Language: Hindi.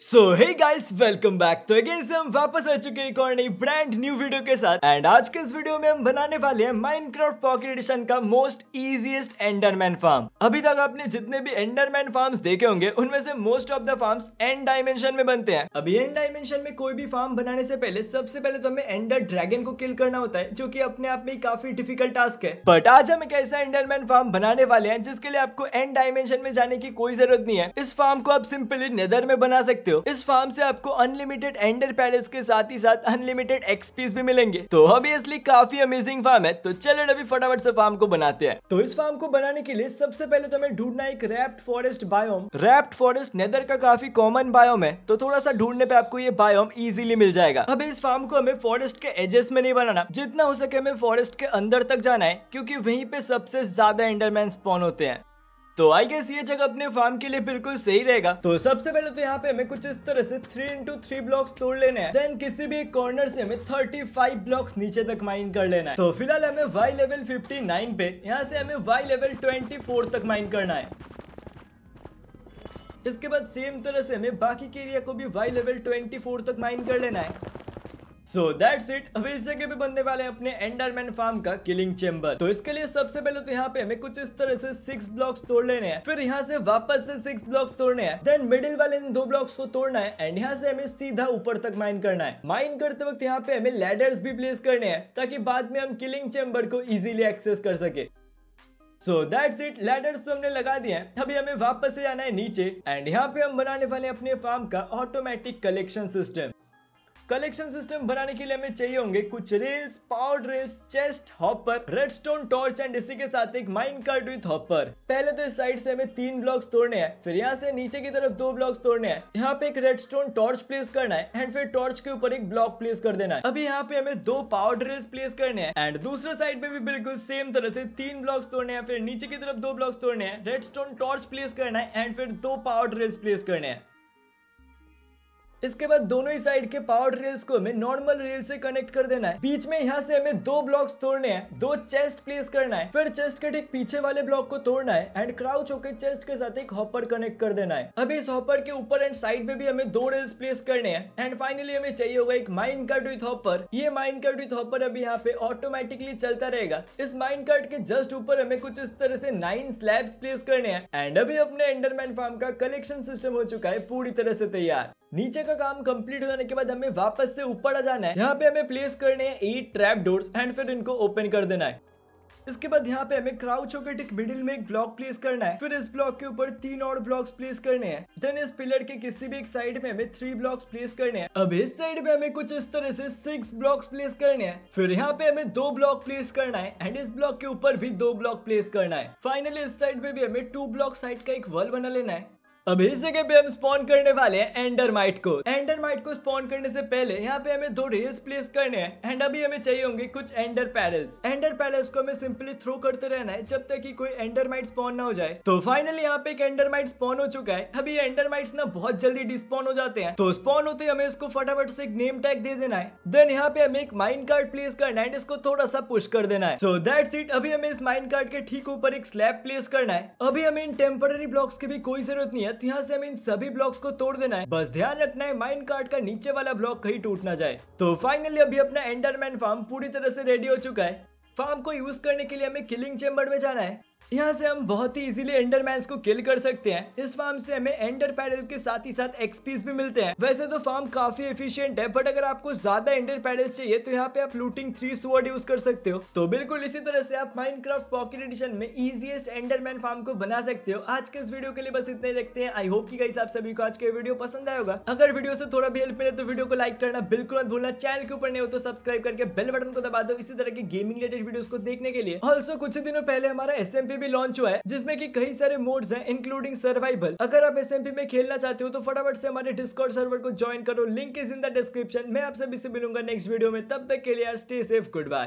सो हे गाइस वेलकम बैक तो अगेन से हम वापस आ चुके हैं एक और नई ब्रांड न्यू वीडियो के साथ एंड आज के इस वीडियो में हम बनाने वाले हैं माइनक्राफ्ट पॉकेट एडिशन का मोस्ट इजीएस्ट एंडरमैन फार्म अभी तक आपने जितने भी एंडरमैन फार्म्स देखे होंगे उनमें से most of the farms end dimension में बनते हैं अभी एंड डायमेंशन में कोई भी फार्म बनाने से पहले सबसे पहले तो हमें एंडर ड्रैगन को किल करना होता है जो की अपने आप में काफी डिफिकल्ट टास्क है बट आज हम एक ऐसा एंडरमैन फार्म बनाने वाले हैं जिसके लिए आपको एंड डायमेंशन में जाने की कोई जरूरत नहीं है इस फार्म को आप सिंपली नेदर में बना सकते सकते हो इस फार्म से आपको अनलिमिटेड एंडर पैलेस के साथ ही साथ अनलिमिटेड एक्सपीस भी मिलेंगे तो ऑब्वियसली काफी अमेजिंग फार्म है तो चलो अभी फटाफट से फार्म को बनाते हैं तो इस फार्म को बनाने के लिए सबसे पहले तो हमें ढूंढना एक warped forest biome warped forest nether का काफी कॉमन बायोम है तो थोड़ा सा ढूंढने पे आपको ये बायोम इजिली मिल जाएगा अब इस फार्म को हमें फॉरेस्ट के एजेस में नहीं बनाना जितना हो सके हमें फॉरेस्ट के अंदर तक जाना है क्योंकि वही पे सबसे ज्यादा एंडरमैन स्पॉन होते हैं तो आई गेस ये जगह अपने फार्म के लिए बिल्कुल सही रहेगा तो सबसे पहले तो यहाँ पे हमें कुछ इस तरह से थ्री इंटू थ्री ब्लॉक्स तोड़ लेने हैं देन किसी भी कॉर्नर से हमें थर्टी फाइव ब्लॉक्स नीचे तक माइन कर लेना है तो फिलहाल हमें वाई लेवल फिफ्टी नाइन पे यहाँ से हमें वाई लेवल ट्वेंटी फोर तक माइन करना है इसके बाद सेम तरह से हमें बाकी के एरिया को भी वाई लेवल ट्वेंटी फोर तक माइन कर लेना है सो दैट्स इट अब इस जगह पे बनने वाले हैं अपने एंडरमैन फार्म का किलिंग चेम्बर तो इसके लिए सबसे पहले तो यहाँ पे हमें कुछ इस तरह से सिक्स ब्लॉक्स तोड़ लेने हैं फिर यहाँ से वापस से सिक्स ब्लॉक्स तोड़ने हैं देन मिडिल वाले इन दो ब्लॉक्स को तोड़ना है एंड यहाँ से हमें सीधा ऊपर तक माइन करना है माइन करते वक्त यहाँ पे हमें लेडर्स भी प्लेस करने हैं ताकि बाद में हम किलिंग चेम्बर को इजिली एक्सेस कर सके सो दैट्स इट लैडर्स तो हमने लगा दिए हैं अभी हमें वापस से जाना है नीचे एंड यहाँ पे हम बनाने वाले अपने फार्म का automatic collection system collection system बनाने के लिए हमें चाहिए होंगे कुछ rails power drills chest hopper redstone torch and इसी के साथ एक माइन कार्ड विथ हॉपर पहले तो इस साइड से हमें तीन ब्लॉक्स तोड़ने हैं फिर यहाँ से नीचे की तरफ दो ब्लॉक्स तोड़ने हैं यहाँ पे एक रेड स्टोन टॉर्च प्लेस करना है एंड फिर टॉर्च के ऊपर एक ब्लॉक प्लेस कर देना है अभी यहाँ पे हमें दो पावर ड्रिल्स प्लेस करने हैं एंड दूसरे साइड में भी बिल्कुल सेम तरह से तीन ब्लॉक्स तोड़ने हैं फिर नीचे की तरफ दो ब्लॉक्स तोड़ने हैं रेड स्टोन टॉर्च प्लेस करना है एंड फिर दो पावर ड्रिल्स प्लेस करने हैं इसके बाद दोनों ही साइड के पावर रेल्स को हमें नॉर्मल रेल से कनेक्ट कर देना है बीच में यहाँ से हमें दो ब्लॉक्स तोड़ने हैं दो चेस्ट प्लेस करना है फिर चेस्ट के ठीक पीछे वाले ब्लॉक को तोड़ना है एंड क्राउच होकर चेस्ट के साथ एक हॉपर कनेक्ट कर देना है अभी इस हॉपर के ऊपर एंड साइड में भी हमें दो रेल्स प्लेस करने हैं एंड फाइनली हमें चाहिए होगा एक माइंड कार्ड विथ हॉपर ये माइंड कार्ड विथ हॉपर अभी यहाँ पे ऑटोमेटिकली चलता रहेगा इस माइंड कार्ड के जस्ट ऊपर हमें कुछ इस तरह से नाइन स्लैब्स प्लेस करने हैं एंड अभी अपने एंडरमैन फार्म का कलेक्शन सिस्टम हो चुका है पूरी तरह से तैयार नीचे का काम कंप्लीट हो जाने के बाद हमें वापस से ऊपर आ जाना है यहाँ पे हमें प्लेस करने हैं एट ट्रैप डोर्स एंड फिर इनको ओपन कर देना है इसके बाद यहाँ पे हमें क्राउच होकर टिक मिडिल में एक ब्लॉक प्लेस करना है फिर इस ब्लॉक के ऊपर तीन और ब्लॉक्स प्लेस करने हैं देन इस पिलर के किसी भी एक साइड में हमें थ्री ब्लॉक्स प्लेस करने हैं अब इस साइड में हमें कुछ इस तरह से सिक्स ब्लॉक्स प्लेस करने हैं फिर यहाँ पे हमें दो ब्लॉक प्लेस करना है एंड इस ब्लॉक के ऊपर भी दो ब्लॉक प्लेस करना है फाइनली इस साइड में भी हमें टू ब्लॉक साइड का एक वॉल बना लेना है अब इस जगह पे हम स्पॉन करने वाले हैं एंडरमाइट को एंडरमाइट को स्पॉन करने से पहले यहाँ पे हमें दो रेल्स प्लेस करने हैं एंड अभी हमें चाहिए होंगे कुछ एंडर पैरल्स एंडर पैरल्स को हमें सिंपली थ्रो करते रहना है जब तक कि कोई एंडरमाइट स्पॉन ना हो जाए तो फाइनली यहाँ पे एक एंडरमाइट स्पॉन हो चुका है अभी एंडरमाइट ना बहुत जल्दी डिस्पॉन हो जाते हैं तो स्पॉन होते हमें इसको फटाफट से एक नेम टैग दे देना है देन यहाँ पे हमें एक माइन कार्ड प्लेस करना है इसको थोड़ा सा पुश कर देना है सो दैट्स इट अभी हमें इस माइन कार्ड के ठीक ऊपर एक स्लैब प्लेस करना है अभी हमें इन टेम्पररी ब्लॉक्स की भी कोई जरूरत नहीं है तो यहाँ से हमें इन सभी ब्लॉक्स को तोड़ देना है बस ध्यान रखना है माइन कार्ड का नीचे वाला ब्लॉक कहीं टूट ना जाए तो फाइनली अभी अपना एंडरमैन फार्म पूरी तरह से रेडी हो चुका है फार्म को यूज करने के लिए हमें किलिंग चेम्बर में जाना है यहाँ से हम बहुत ही इजीली एंडरमैन को किल कर सकते हैं इस फार्म से हमें एंडर पैडल के साथ ही साथ एक्सपीस भी मिलते हैं वैसे तो फार्म काफी एफिशिएंट है बट अगर आपको ज्यादा एंडर पैडल चाहिए तो यहाँ पे आप लूटिंग थ्री स्वर्ड यूज कर सकते हो तो बिल्कुल इसी तरह से आप माइनक्राफ्ट पॉकेट एडिशन में इजिएस्ट एंडरमैन फार्म को बना सकते हो आज के इस वीडियो के लिए बस इतने रखते हैं आई होप की आप सभी को आज का वीडियो पसंद आएगा अगर वीडियो से थोड़ा भी हेल्प मिले तो वीडियो को लाइक करना बिल्कुल मत भूलना चैनल के ऊपर नहीं हो तो सब्सक्राइब करके बेल बटन को दबा दो इसी तरह की गेमिंग रिलेटेड वीडियो को देखने के लिए ऑल्सो कुछ दिनों पहले हमारा एस एम भी लॉन्च हुआ है जिसमें की कई सारे मोड्स हैं इंक्लूडिंग सर्वाइवल अगर आप एस में खेलना चाहते हो तो फटाफट से हमारे डिस्कॉर्ड सर्वर को ज्वाइन करो link is in the description मैं आप सभी से मिलूंगा नेक्स्ट वीडियो में तब तक के लिए स्टे सेफ गुड बाय